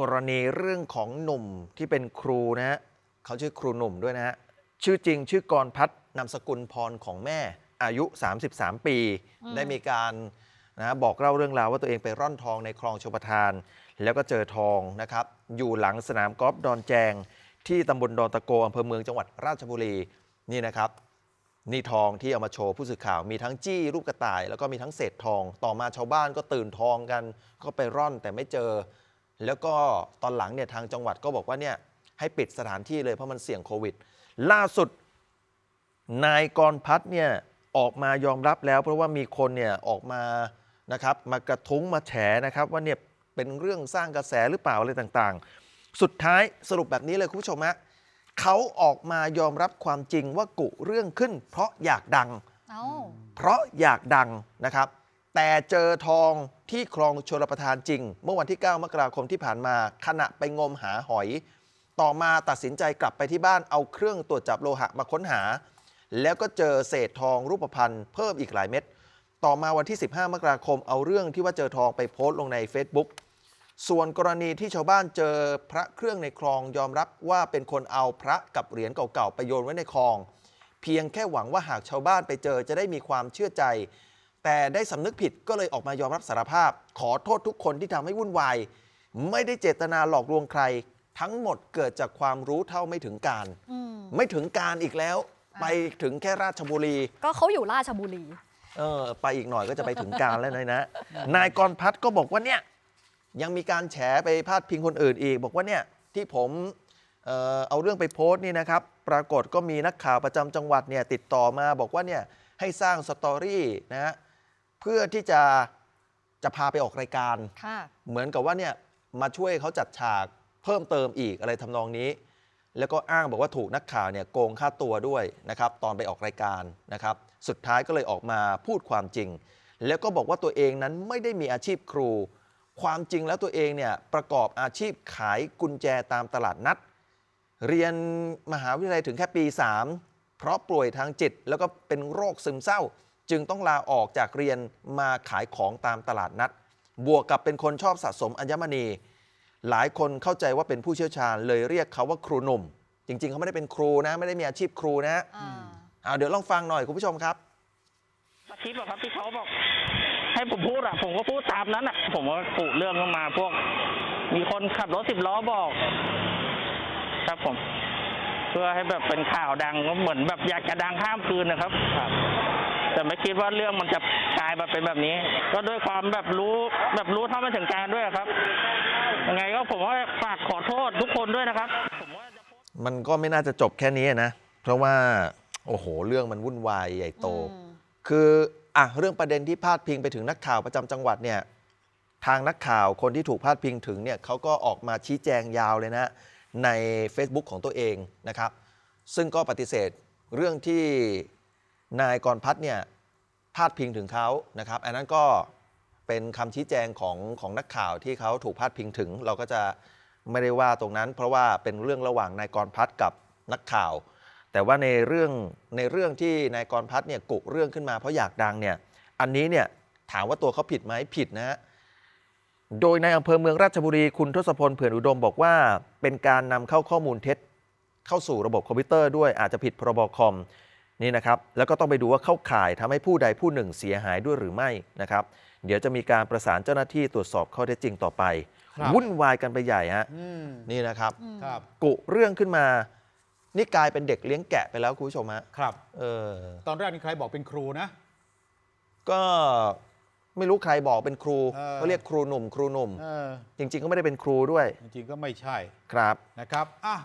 กรณีเรื่องของหนุ่มที่เป็นครูนะฮะเขาชื่อครูหนุ่มด้วยนะฮะ ชื่อจริงชื่อกรพัฒนามสกุลพรของแม่ อายุ 33 ปี ได้มีการนะบอกเล่าเรื่องราวว่าตัวเองไปร่อนทองในคลองชบทานแล้วก็เจอทองนะครับ อยู่หลังสนามกอล์ฟดอนแจง ที่ตำบลดอนตะโกอำเภอเมืองจังหวัดราชบุรี นี่นะครับ นี่ทองที่เอามาโชว์ผู้สื่อข่าว มีทั้งจี้รูปกระต่ายแล้วก็มีทั้งเศษทอง ต่อมาชาวบ้านก็ตื่นทองกัน ก็ไปร่อนแต่ไม่เจอแล้วก็ตอนหลังเนี่ยทางจังหวัดก็บอกว่าเนี่ยให้ปิดสถานที่เลยเพราะมันเสี่ยงโควิด ล่าสุดนายกรพัฒน์เนี่ย ออกมายอมรับแล้ว เพราะว่ามีคนเนี่ยออกมานะครับ มากระทุ้งมาแฉนะครับ ว่าเนี่ยเป็นเรื่องสร้างกระแสหรือเปล่าอะไรต่างๆ สุดท้ายสรุปแบบนี้เลยคุณผู้ชมฮะเขาออกมายอมรับความจริงว่ากุเรื่องขึ้นเพราะอยากดัง เพราะอยากดังนะครับแต่เจอทองที่คลองชลประทานจริง เมื่อวันที่ 9มกราคมที่ผ่านมาขณะไปงมหาหอย ต่อมาตัดสินใจกลับไปที่บ้านเอาเครื่องตรวจจับโลหะมาค้นหา แล้วก็เจอเศษทองรูปพนธ์เพิ่มอีกหลายเม็ดต่อมาวันที่ 15มกราคมเอาเรื่องที่ว่าเจอทองไปโพสต์ลงใน Facebook ส่วนกรณีที่ชาวบ้านเจอพระเครื่องในคลองยอมรับว่าเป็นคนเอาพระกับเหรียญเก่าๆไปโยนไว้ในคลอง เพียงแค่หวังว่าหากชาวบ้านไปเจอจะได้มีความเชื่อใจแต่ได้สำนึกผิดก็เลยออกมายอมรับสารภาพ ขอโทษทุกคนที่ทำให้วุ่นวาย ไม่ได้เจตนาหลอกลวงใคร ทั้งหมดเกิดจากความรู้เท่าไม่ถึงการมไม่ถึงการอีกแล้ว ไปถึงแค่ราชบุรี ก็เขาอยู่ราชบุรีเออไปอีกหน่อยก็จะไปถึงการแล้วนะนะนายกรพัฒน์ก็บอกว่าเนี่ยยังมีการแฉไปพาดพิงคนอื่นอีก บอกว่าเนี่ยที่ผมเอ่อเอาเรื่องไปโพสต์นี่นะครับ ปรากฏก็มีนักข่าวประจำจังหวัดเนี่ยติดต่อมาบอกว่าเนี่ยให้สร้างสตอรี่นะฮะเพื่อที่จะจะพาไปออกรายการค่ะเหมือนกับว่าเนี่ยมาช่วยเขาจัดฉากเพิ่มเติมอีกอะไรทำนองนี้ แล้วก็อ้างบอกว่าถูกนักข่าวเนี่ยโกงค่าตัวด้วยนะครับตอนไปออกรายการนะครับ สุดท้ายก็เลยออกมาพูดความจริง แล้วก็บอกว่าตัวเองนั้นไม่ได้มีอาชีพครู ความจริงแล้วตัวเองเนี่ยประกอบอาชีพขายกุญแจตามตลาดนัด เรียนมหาวิทยาลัยถึงแค่ปี 3 เพราะป่วยทางจิต แล้วก็เป็นโรคซึมเศร้าจึงต้องลาออกจากเรียนมาขายของตามตลาดนัด บวกกับเป็นคนชอบสะสมอัญมณี หลายคนเข้าใจว่าเป็นผู้เชี่ยวชาญเลยเรียกเขาว่าครูหนุ่ม จริง ๆ เขาไม่ได้เป็นครูนะ ไม่ได้มีอาชีพครูนะเอาเดี๋ยวลองฟังหน่อยคุณผู้ชมครับอาชีพหรอครับที่เขาบอก ให้ผมพูดอะผมก็พูดตามนั้นอะผมก็ปูเรื่องเข้ามาพวก มีคนขับรถสิบล้อบอก ครับผม เพื่อให้แบบเป็นข่าวดังก็เหมือนแบบอยากจะดังข้ามคืนนะครับ ครับแต่ไม่คิดว่าเรื่องมันจะกลายมาเป็นแบบนี้ ก็ด้วยความแบบรู้แบบรู้เท่าไม่ถึงการด้วยครับยังไงก็ผมว่าฝากขอโทษทุกคนด้วยนะครับมันก็ไม่น่าจะจบแค่นี้นะ เพราะว่า โอ้โหเรื่องมันวุ่นวายใหญ่โตคืออ่ะเรื่องประเด็นที่พาดพิงไปถึงนักข่าวประจำจังหวัดเนี่ย ทางนักข่าวคนที่ถูกพาดพิงถึงเนี่ย เขาก็ออกมาชี้แจงยาวเลยนะใน Facebook ของตัวเองนะครับ ซึ่งก็ปฏิเสธเรื่องที่นายกรพัฒน์เนี่ยพาดพิงถึงเขานะครับอันนั้นก็เป็นคำชี้แจงของของนักข่าวที่เขาถูกพาดพิงถึง เราก็จะไม่ได้ว่าตรงนั้น เพราะว่าเป็นเรื่องระหว่างนายกรพัฒน์กับนักข่าว แต่ว่าในเรื่องในเรื่องที่นายกรพัฒน์เนี่ยกุเรื่องขึ้นมาเพราะอยากดังเนี่ยอันนี้เนี่ยถามว่าตัวเขาผิดไหมผิดนะฮะโดยในอำเภอเมืองราชบุรีคุณทศพลเผื่อนอุดมบอกว่า เป็นการนำเข้าข้อมูลเท็จ เข้าสู่ระบบคอมพิวเตอร์ด้วยอาจจะผิดพรบคอมนี่นะครับแล้วก็ต้องไปดูว่าเข้าข่ายทำให้ผู้ใดผู้หนึ่งเสียหายด้วยหรือไม่นะครับ เดี๋ยวจะมีการประสานเจ้าหน้าที่ตรวจสอบข้อเท็จจริงต่อไปวุ่นวายกันไปใหญ่ฮะนี่นะครับกุเรื่องขึ้นมา นี่กลายเป็นเด็กเลี้ยงแกะไปแล้วคุณผู้ชมฮะครับเออตอนแรกนี่ใครบอกเป็นครูนะ ก็ไม่รู้ใครบอกเป็นครูเขาเรียกครูหนุ่ม ครูหนุ่มจริง ๆ ก็ไม่ได้เป็นครูด้วย จริง ๆ ก็ไม่ใช่ ครับนะครับอ่ะ